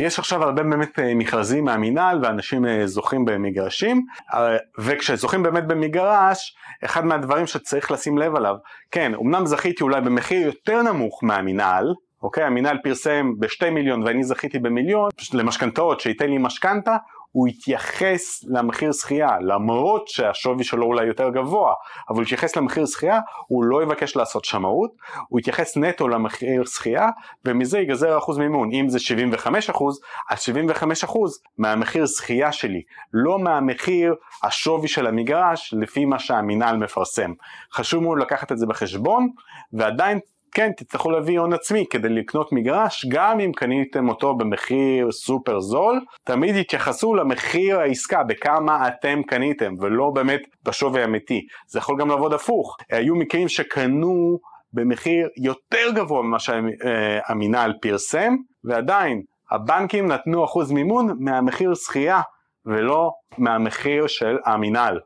יש עכשיו הרבה באמת אה, מכרזים מהמינהל ואנשים אה, זוכים במגרשים אה, וכשזוכים באמת במגרש אחד מהדברים שצריך לשים לב עליו כן אמנם זכיתי אולי במחיר יותר נמוך מהמינהל אוקיי המינהל פרסם בשתי מיליון ואני זכיתי במיליון למשכנתאות שייתן לי משכנתה הוא התייחס למחיר זכייה, למרות שהשווי שלו אולי יותר גבוה, אבל הוא התייחס למחיר זכייה, הוא לא יבקש לעשות שמאות, הוא התייחס נטו למחיר זכייה, ומזה ייגזר אחוז מימון. אם זה 75 אחוז, אז 75 אחוז מהמחיר זכייה שלי, לא מהמחיר השווי של המגרש, לפי מה שהמינהל מפרסם. חשוב מאוד לקחת את זה בחשבון, ועדיין כן, תצטרכו להביא הון עצמי כדי לקנות מגרש, גם אם קניתם אותו במחיר סופר זול, תמיד יתייחסו למחיר העסקה, בכמה אתם קניתם, ולא באמת בשווי אמיתי. זה יכול גם לעבוד הפוך. היו מקרים שקנו במחיר יותר גבוה ממה שהמינהל אה, פרסם, ועדיין, הבנקים נתנו אחוז מימון מהמחיר זכייה, ולא מהמחיר של המינהל.